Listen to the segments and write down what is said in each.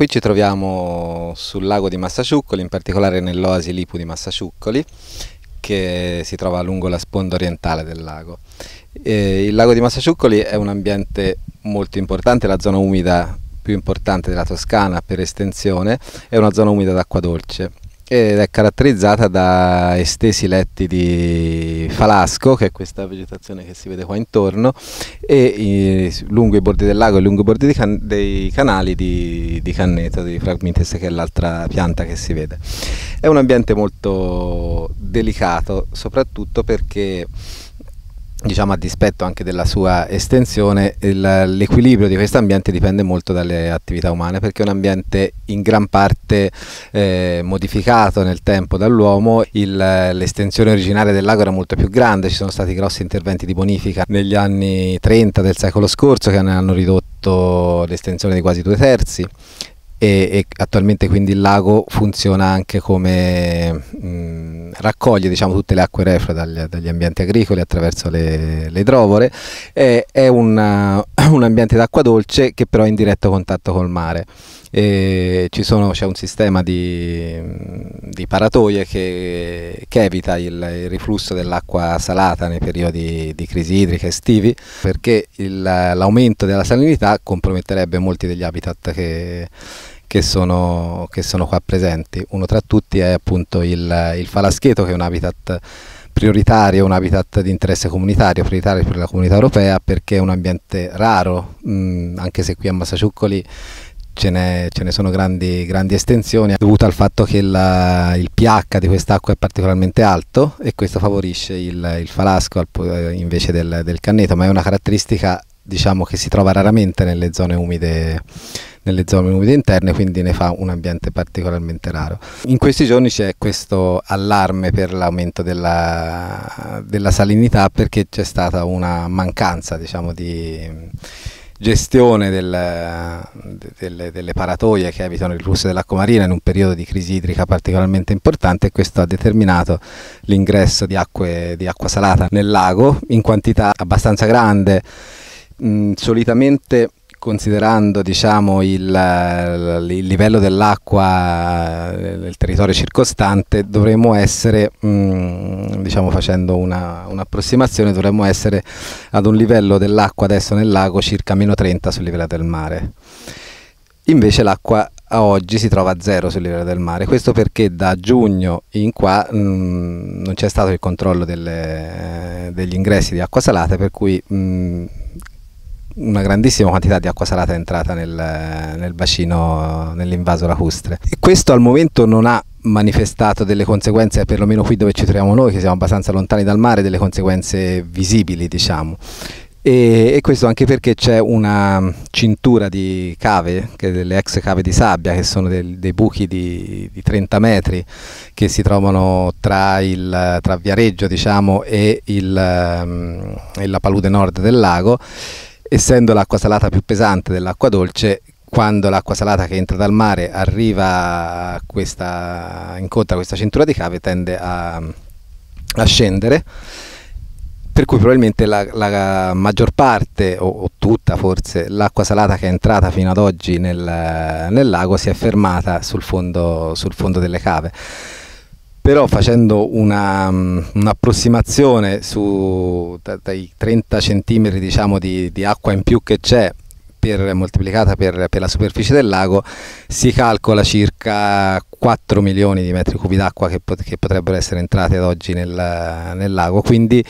Qui ci troviamo sul lago di Massasciuccoli, in particolare nell'oasi Lipu di Massasciuccoli, che si trova lungo la sponda orientale del lago. E il lago di Massasciuccoli è un ambiente molto importante, la zona umida più importante della Toscana per estensione, è una zona umida d'acqua dolce ed è caratterizzata da estesi letti di falasco, che è questa vegetazione che si vede qua intorno, e i, eh, lungo i bordi del lago e lungo i bordi can, dei canali di, di canneto, di fragmentes, che è l'altra pianta che si vede. È un ambiente molto delicato, soprattutto perché diciamo a dispetto anche della sua estensione, l'equilibrio di questo ambiente dipende molto dalle attività umane perché è un ambiente in gran parte eh, modificato nel tempo dall'uomo, l'estensione originaria del lago era molto più grande, ci sono stati grossi interventi di bonifica negli anni 30 del secolo scorso che ne hanno ridotto l'estensione di quasi due terzi e, e attualmente quindi il lago funziona anche come mh, mm, raccoglie diciamo, tutte le acque reflue dagli, dagli, ambienti agricoli attraverso le, le idrovore, e, è una, un ambiente d'acqua dolce che però è in diretto contatto col mare. E ci sono, c'è un sistema di, mm, di paratoie che, che, evita il, il riflusso dell'acqua salata nei periodi di crisi idrica estivi perché l'aumento della salinità comprometterebbe molti degli habitat che, che sono, che sono qua presenti. Uno tra tutti è appunto il, il falascheto che è un habitat prioritario, un habitat di interesse comunitario, prioritario per la comunità europea perché è un ambiente raro, mh, mm, anche se qui a Massaciuccoli ce ne, ce ne sono grandi, grandi, estensioni dovuto al fatto che la, il pH di quest'acqua è particolarmente alto e questo favorisce il, il falasco al, eh, invece del, del, canneto, ma è una caratteristica diciamo, che si trova raramente nelle zone umide nelle zone umide interne, quindi ne fa un ambiente particolarmente raro. In questi giorni c'è questo allarme per l'aumento della, della salinità perché c'è stata una mancanza diciamo, di gestione del, delle, delle, paratoie che abitano il flusso dell'acqua marina in un periodo di crisi idrica particolarmente importante e questo ha determinato l'ingresso di, di, acqua salata nel lago in quantità abbastanza grande. Mm, solitamente considerando diciamo, il, il, livello dell'acqua nel eh, territorio circostante, dovremmo essere, mm, diciamo, facendo una, un'approssimazione, dovremmo essere ad un livello dell'acqua adesso nel lago circa meno 30 sul livello del mare. Invece l'acqua a oggi si trova a zero sul livello del mare, questo perché da giugno in qua mh, mm, non c'è stato il controllo delle, eh, degli ingressi di acqua salata, per cui mh, mm, una grandissima quantità di acqua salata è entrata nel, nel bacino, nell'invaso lacustre. E questo al momento non ha manifestato delle conseguenze, perlomeno qui dove ci troviamo noi, che siamo abbastanza lontani dal mare, delle conseguenze visibili, diciamo. E, e, questo anche perché c'è una cintura di cave, delle ex cave di sabbia, che sono del, dei buchi di, di, 30 metri che si trovano tra, il, tra Viareggio diciamo, e, il, ehm, e la palude nord del lago essendo l'acqua salata più pesante dell'acqua dolce, quando l'acqua salata che entra dal mare arriva a questa, incontra questa cintura di cave tende a, a scendere per cui probabilmente la, la maggior parte o, o, tutta forse l'acqua salata che è entrata fino ad oggi nel, nel lago si è fermata sul fondo, sul fondo delle cave però facendo un'approssimazione um, su dai 30 cm diciamo, di, di acqua in più che c'è per, moltiplicata per, per, la superficie del lago si calcola circa 4 milioni di metri cubi d'acqua che, pot che, potrebbero essere entrate ad oggi nel, nel lago, quindi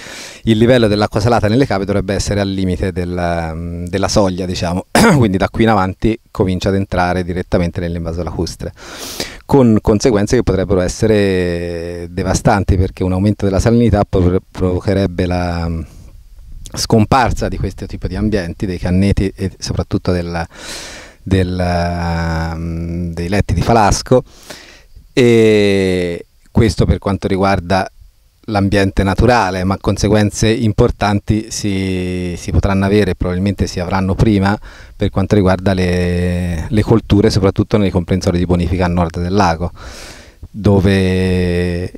il livello dell'acqua salata nelle cave dovrebbe essere al limite del, della soglia, diciamo. quindi da qui in avanti comincia ad entrare direttamente nell'invaso lacustre con conseguenze che potrebbero essere devastanti perché un aumento della salinità provocherebbe la mm, scomparsa di questo tipo di ambienti, dei canneti e soprattutto della, della, mm, dei letti di falasco e questo per quanto riguarda l'ambiente naturale, ma conseguenze importanti si, si, potranno avere, probabilmente si avranno prima per quanto riguarda le, le colture, soprattutto nei comprensori di bonifica a nord del lago dove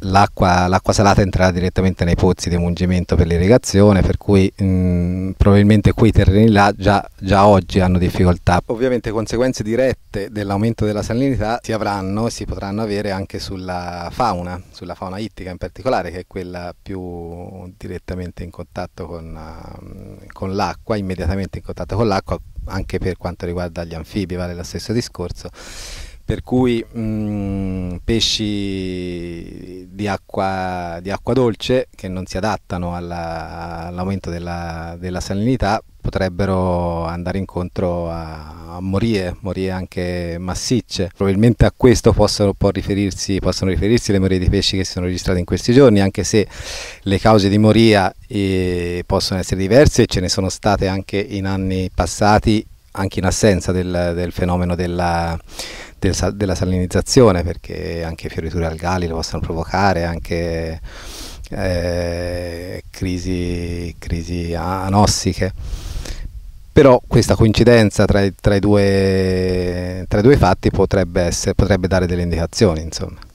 l'acqua, l'acqua, salata entrerà direttamente nei pozzi di mungimento per l'irrigazione, per cui mh, mm, probabilmente quei terreni là già, già, oggi hanno difficoltà. Ovviamente conseguenze dirette dell'aumento della salinità si avranno e si potranno avere anche sulla fauna, sulla fauna ittica in particolare, che è quella più direttamente in contatto con, mm, con l'acqua, immediatamente in contatto con l'acqua, anche per quanto riguarda gli anfibi vale lo stesso discorso per cui mh, mm, pesci di acqua, di acqua dolce che non si adattano alla, all'aumento della, della, salinità potrebbero andare incontro a, a morie, morie anche massicce. Probabilmente a questo possono, riferirsi, possono riferirsi le morie di pesci che si sono registrate in questi giorni, anche se le cause di moria eh, possono essere diverse e ce ne sono state anche in anni passati, anche in assenza del, del fenomeno della del della salinizzazione perché anche fioriture algali le possono provocare, anche eh, crisi, crisi anossiche. Però questa coincidenza tra, tra, i, due, tra i due fatti potrebbe, essere, potrebbe dare delle indicazioni, insomma.